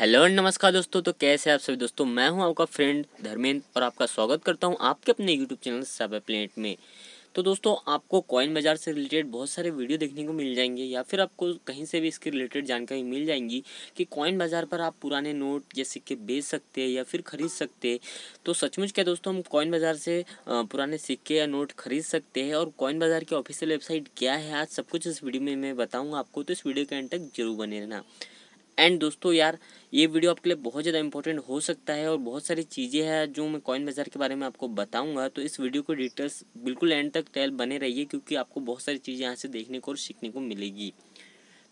hello and नमस्कार दोस्तों तो कैसे आप सभी दोस्तों मैं हूं आपका फ्रेंड धर्मेंद्र और आपका स्वागत करता हूं आपके अपने यूट्यूब चैनल साइबर प्लेनेट में तो दोस्तों आपको कॉइन बाज़ार से रिलेटेड बहुत सारे वीडियो देखने को मिल जाएंगे या फिर आपको कहीं से भी इसके रिलेटेड जानकारी मिल जाएंगी कि कॉइन बाज़ार पर आप पुराने नोट या सिक्के बेच सकते हैं या फिर ख़रीद सकते हैं तो सचमुच क्या दोस्तों हम कॉइन बाज़ार से पुराने सिक्के या नोट खरीद सकते हैं और कॉइन बाज़ार की ऑफिशियल वेबसाइट क्या है आज सब कुछ इस वीडियो में मैं बताऊँगा आपको तो इस वीडियो के एंड तक जरूर बने रहना एंड दोस्तों यार ये वीडियो आपके लिए बहुत ज़्यादा इंपॉर्टेंट हो सकता है और बहुत सारी चीज़ें हैं जो मैं कॉइन बाज़ार के बारे में आपको बताऊंगा तो इस वीडियो को डिटेल्स बिल्कुल एंड तक टैल बने रहिए क्योंकि आपको बहुत सारी चीज़ें यहाँ से देखने को और सीखने को मिलेगी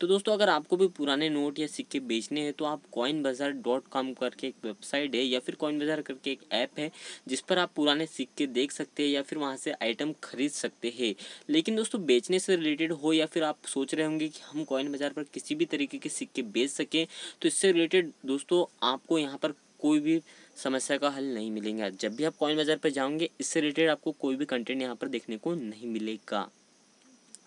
तो दोस्तों अगर आपको भी पुराने नोट या सिक्के बेचने हैं तो आप कॉइन बाज़ार डॉट कॉम करके एक वेबसाइट है या फिर कॉइन बाज़ार करके एक ऐप है जिस पर आप पुराने सिक्के देख सकते हैं या फिर वहाँ से आइटम खरीद सकते हैं लेकिन दोस्तों बेचने से रिलेटेड हो या फिर आप सोच रहे होंगे कि हम कॉइन बाज़ार पर किसी भी तरीके के सिक्के बेच सकें तो इससे रिलेटेड दोस्तों आपको यहाँ पर कोई भी समस्या का हल नहीं मिलेगा जब भी आप कॉइन बाज़ार पर जाओगे इससे रिलेटेड आपको कोई भी कंटेंट यहाँ पर देखने को नहीं मिलेगा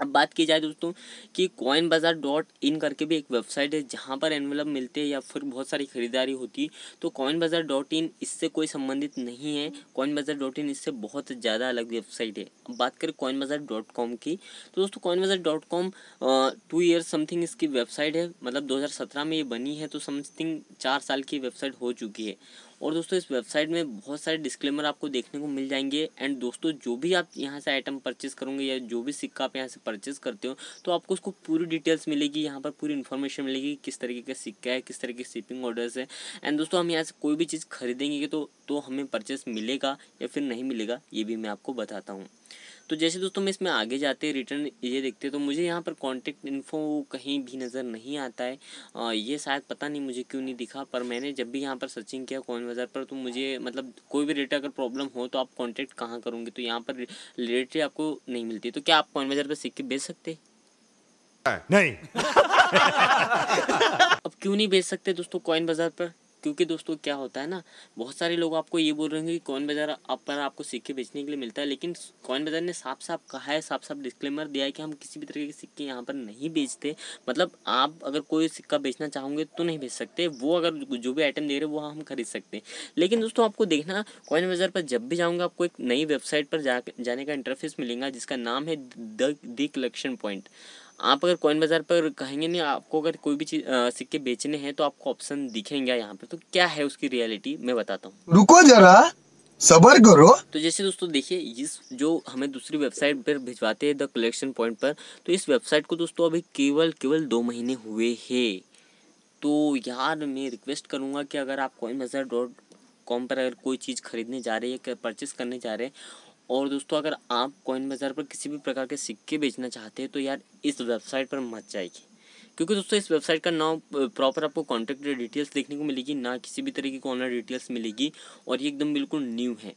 अब बात की जाए दोस्तों कि कॉइन बाज़ार डॉट इन करके भी एक वेबसाइट है जहाँ पर एनवलप मिलते हैं या फिर बहुत सारी खरीदारी होती है तो कॉइन बाज़ार डॉट इन इससे कोई संबंधित नहीं है कॉइन बाज़ार डॉट इन इससे बहुत ज़्यादा अलग वेबसाइट है अब बात करें कॉइन बाज़ार डॉट कॉम की तो दोस्तों coin bazaar dot com two years something इसकी वेबसाइट है मतलब दो हज़ार सत्रह में ये बनी है तो समथिंग चार साल की वेबसाइट हो चुकी है और दोस्तों इस वेबसाइट में बहुत सारे डिस्क्लेमर आपको देखने को मिल जाएंगे एंड दोस्तों जो भी आप यहाँ से आइटम परचेस करोगे या जो भी सिक्का आप यहाँ से परचेज़ करते हो तो आपको उसको पूरी डिटेल्स मिलेगी यहाँ पर पूरी इन्फॉर्मेशन मिलेगी किस तरीके का सिक्का है किस तरीके की शिपिंग ऑर्डर्स है एंड दोस्तों हम यहाँ से कोई भी चीज़ खरीदेंगे तो, तो हमें परचेस मिलेगा या फिर नहीं मिलेगा ये भी मैं आपको बताता हूँ तो जैसे दोस्तों मैं इसमें आगे जाते रिटर्न ये देखते तो मुझे यहाँ पर कॉन्टैक्ट इन्फो कहीं भी नज़र नहीं आता है आ, ये शायद पता नहीं मुझे क्यों नहीं दिखा पर मैंने जब भी यहाँ पर सर्चिंग किया कॉइन बाज़ार पर तो मुझे मतलब कोई भी रेट अगर प्रॉब्लम हो तो आप कॉन्टैक्ट कहाँ करूँगी तो यहाँ पर रेट आपको नहीं मिलती तो क्या आप कॉइन बाज़ार पर सिक्के बेच सकते नहीं अब क्यों नहीं बेच सकते दोस्तों कॉइन बाज़ार पर क्योंकि दोस्तों क्या होता है ना बहुत सारे लोग आपको ये बोल रहे हैं कि कॉइन बाज़ार आप पर आपको सिक्के बेचने के लिए मिलता है लेकिन कॉइन बाज़ार ने साफ साफ कहा है साफ साफ डिस्क्लेमर दिया है कि हम किसी भी तरह के सिक्के यहाँ पर नहीं बेचते मतलब आप अगर कोई सिक्का बेचना चाहोगे तो नहीं बेच सकते वो अगर जो भी आइटम दे रहे वो हम खरीद सकते हैं लेकिन दोस्तों आपको देखना कॉइन बाज़ार पर जब भी जाऊँगा आपको एक नई वेबसाइट पर जा जाने का इंटरफेस मिलेगा जिसका नाम है द कलेक्शन पॉइंट आप अगर कॉइन बाज़ार पर कहेंगे नहीं आपको अगर कोई भी चीज़ सिक्के बेचने हैं तो आपको ऑप्शन दिखेंगे यहाँ पर तो क्या है उसकी रियलिटी मैं बताता हूँ रुको जरा सबर करो तो जैसे दोस्तों देखिए इस जो हमें दूसरी वेबसाइट पर भिजवाते हैं द कलेक्शन पॉइंट पर तो इस वेबसाइट को दोस्तों अभी केवल केवल दो महीने हुए हैं तो यार मैं रिक्वेस्ट करूँगा कि अगर आप कॉइन बाजार डॉट कॉम पर अगर कोई चीज़ खरीदने जा हैं या परचेस करने जा रहे हैं और दोस्तों अगर आप कॉइन बाज़ार पर किसी भी प्रकार के सिक्के बेचना चाहते हैं तो यार इस वेबसाइट पर मत जाइए क्योंकि दोस्तों इस वेबसाइट का ना प्रॉपर आपको कॉन्टैक्ट डिटेल्स देखने को मिलेगी ना किसी भी तरीके की ऑनलाइन डिटेल्स मिलेगी और ये एकदम बिल्कुल न्यू है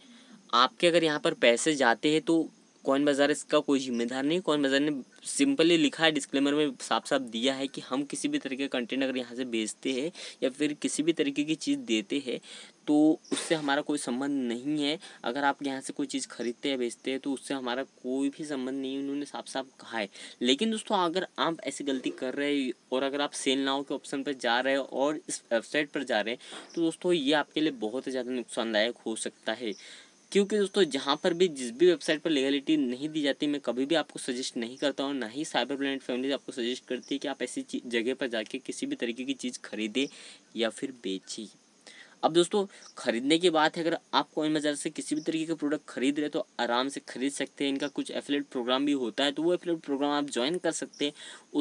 आपके अगर यहाँ पर पैसे जाते हैं तो कॉइन बाज़ार इसका कोई जिम्मेदार नहीं कॉइन बाज़ार ने सिंपली लिखा है डिस्क्लेमर में साफ साफ दिया है कि हम किसी भी तरीके का कंटेंट अगर यहाँ से बेचते हैं या फिर किसी भी तरीके की चीज़ देते हैं तो उससे हमारा कोई संबंध नहीं है अगर आप यहाँ से कोई चीज़ खरीदते हैं बेचते हैं तो उससे हमारा कोई भी संबंध नहीं उन्होंने साफ साफ कहा है लेकिन दोस्तों अगर आप ऐसी गलती कर रहे हैं और अगर आप सेल नाव के ऑप्शन पर जा रहे हो और इस वेबसाइट पर जा रहे हैं तो दोस्तों ये आपके लिए बहुत ही ज़्यादा नुकसानदायक हो सकता है क्योंकि दोस्तों जहाँ पर भी जिस भी वेबसाइट पर लीगलिटी नहीं दी जाती मैं कभी भी आपको सजेस्ट नहीं करता हूँ ना ही साइबर प्लेनेट फैमिली आपको सजेस्ट करती है कि आप ऐसी जगह पर जाके किसी भी तरीके की चीज़ खरीदें या फिर बेचें अब दोस्तों ख़रीदने की बात है अगर आप कोइन बाज़ार से किसी भी तरीके का प्रोडक्ट खरीद रहे तो आराम से खरीद सकते हैं इनका कुछ एफिलेट प्रोग्राम भी होता है तो वो एफिलेट प्रोग्राम आप ज्वाइन कर सकते हैं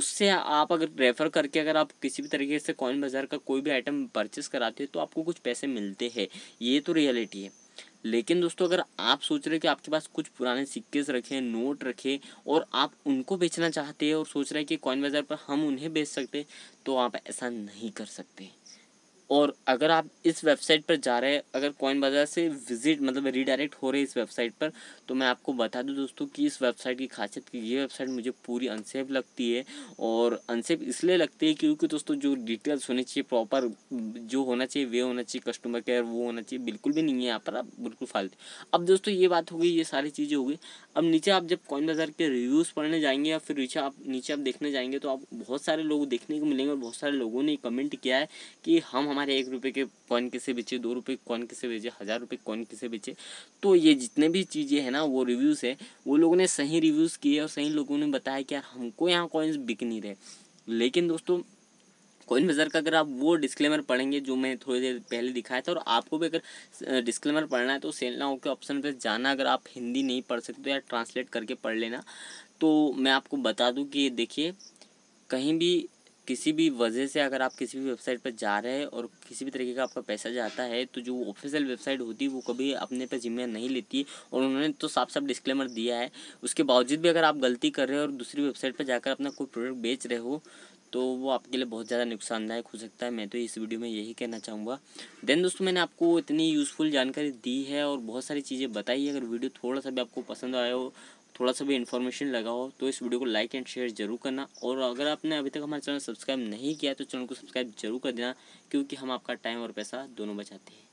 उससे आप अगर रेफ़र करके अगर आप किसी भी तरीके से कोइन बाज़ार का कोई भी आइटम परचेस कराते हो तो आपको कुछ पैसे मिलते हैं ये तो रियलिटी है लेकिन दोस्तों अगर आप सोच रहे हो कि आपके पास कुछ पुराने सिक्के रखे हैं नोट रखे और आप उनको बेचना चाहते हैं और सोच रहे हैं कि कॉइन बाज़ार पर हम उन्हें बेच सकते तो आप ऐसा नहीं कर सकते और अगर आप इस वेबसाइट पर जा रहे हैं अगर कॉइन बाज़ार से विजिट मतलब रीडायरेक्ट हो रहे इस वेबसाइट पर तो मैं आपको बता दूं दोस्तों कि इस वेबसाइट की खासियत कि ये वेबसाइट मुझे पूरी अनसेफ लगती है और अनसेफ इसलिए लगती है क्योंकि दोस्तों जो डिटेल्स होने चाहिए प्रॉपर जो होना चाहिए वे होना चाहिए कस्टमर केयर वो होना चाहिए बिल्कुल भी नहीं है यहाँ पर आप बिल्कुल फालतू अब दोस्तों ये बात हो गई ये सारी चीज़ें हो गई अब नीचे आप जब कॉइन बाज़ार के रिव्यूज़ पढ़ने जाएंगे या फिर नीचे आप नीचे आप देखने जाएंगे तो आप बहुत सारे लोग देखने को मिलेंगे और बहुत सारे लोगों ने कमेंट किया है कि हम हमारे एक रुपये के कॉइन किसे बेचे दो रुपये कॉइन किसे बेचे हज़ार रुपये कॉइन किसे बेचे तो ये जितने भी चीज़ें हैं ना वो रिव्यूज़ है वो लोगों ने सही रिव्यूज़ किए और सही लोगों ने बताया कि यार हमको यहाँ कॉइन्स बिक नहीं रहे लेकिन दोस्तों कोइन बाजार का अगर आप वो डिस्क्लेमर पढ़ेंगे जो मैं थोड़ी देर पहले दिखाया था और आपको भी अगर डिस्क्लेमर पढ़ना है तो सेलना ओके ऑप्शन पर जाना अगर आप हिंदी नहीं पढ़ सकते तो या ट्रांसलेट करके पढ़ लेना तो मैं आपको बता दूँ कि देखिए कहीं भी किसी भी वजह से अगर आप किसी भी वेबसाइट पर जा रहे हैं और किसी भी तरीके का आपका पैसा जाता है तो जो ऑफिशियल वेबसाइट होती है वो कभी अपने पर जिम्मे नहीं लेती और उन्होंने तो साफ साफ डिस्क्लेमर दिया है उसके बावजूद भी अगर आप गलती कर रहे हो और दूसरी वेबसाइट पर जाकर अपना कोई प्रोडक्ट बेच रहे हो तो वो आपके लिए बहुत ज़्यादा नुकसानदायक हो सकता है मैं तो इस वीडियो में यही कहना चाहूँगा देन दोस्तों मैंने आपको इतनी यूज़फुल जानकारी दी है और बहुत सारी चीज़ें बताई है अगर वीडियो थोड़ा सा भी आपको पसंद आया हो थोड़ा सा भी इन्फॉर्मेशन लगा हो तो इस वीडियो को लाइक एंड शेयर जरूर करना और अगर आपने अभी तक हमारे चैनल सब्सक्राइब नहीं किया तो चैनल को सब्सक्राइब जरूर कर देना क्योंकि हम आपका टाइम और पैसा दोनों बचाते हैं